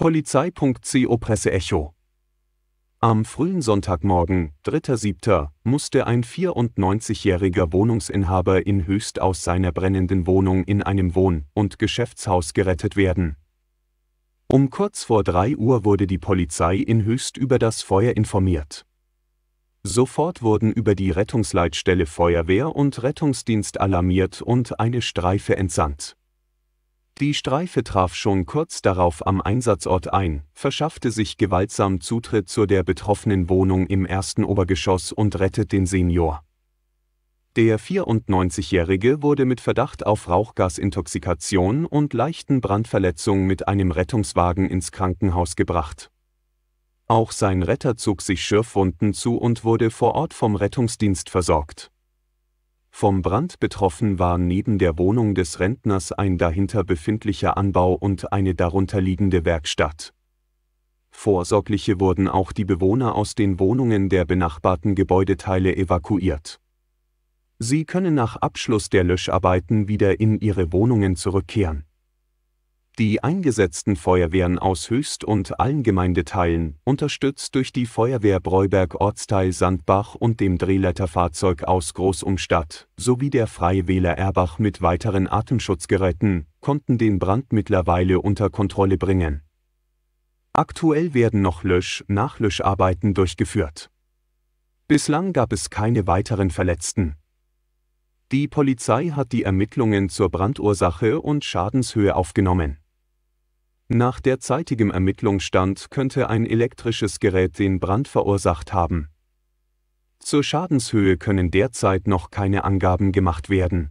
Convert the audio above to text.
Polizei.co Presseecho am frühen Sonntagmorgen, 3.7., musste ein 94-jähriger Wohnungsinhaber in Höchst aus seiner brennenden Wohnung in einem Wohn- und Geschäftshaus gerettet werden. Um kurz vor 3 Uhr wurde die Polizei in Höchst über das Feuer informiert. Sofort wurden über die Rettungsleitstelle Feuerwehr und Rettungsdienst alarmiert und eine Streife entsandt die Streife traf schon kurz darauf am Einsatzort ein, verschaffte sich gewaltsam Zutritt zu der betroffenen Wohnung im ersten Obergeschoss und rettet den Senior. Der 94-Jährige wurde mit Verdacht auf Rauchgasintoxikation und leichten Brandverletzungen mit einem Rettungswagen ins Krankenhaus gebracht. Auch sein Retter zog sich Schürfwunden zu und wurde vor Ort vom Rettungsdienst versorgt vom Brand betroffen war neben der Wohnung des Rentners ein dahinter befindlicher Anbau und eine darunterliegende Werkstatt. Vorsorgliche wurden auch die Bewohner aus den Wohnungen der benachbarten Gebäudeteile evakuiert. Sie können nach Abschluss der Löscharbeiten wieder in ihre Wohnungen zurückkehren die eingesetzten Feuerwehren aus Höchst und allen Gemeindeteilen, unterstützt durch die Feuerwehr Breuberg Ortsteil Sandbach und dem Drehleiterfahrzeug aus Großumstadt, sowie der Freie Wähler Erbach mit weiteren Atemschutzgeräten, konnten den Brand mittlerweile unter Kontrolle bringen. Aktuell werden noch Lösch-, Nachlöscharbeiten durchgeführt. Bislang gab es keine weiteren Verletzten. Die Polizei hat die Ermittlungen zur Brandursache und Schadenshöhe aufgenommen nach derzeitigem Ermittlungsstand könnte ein elektrisches Gerät den Brand verursacht haben. Zur Schadenshöhe können derzeit noch keine Angaben gemacht werden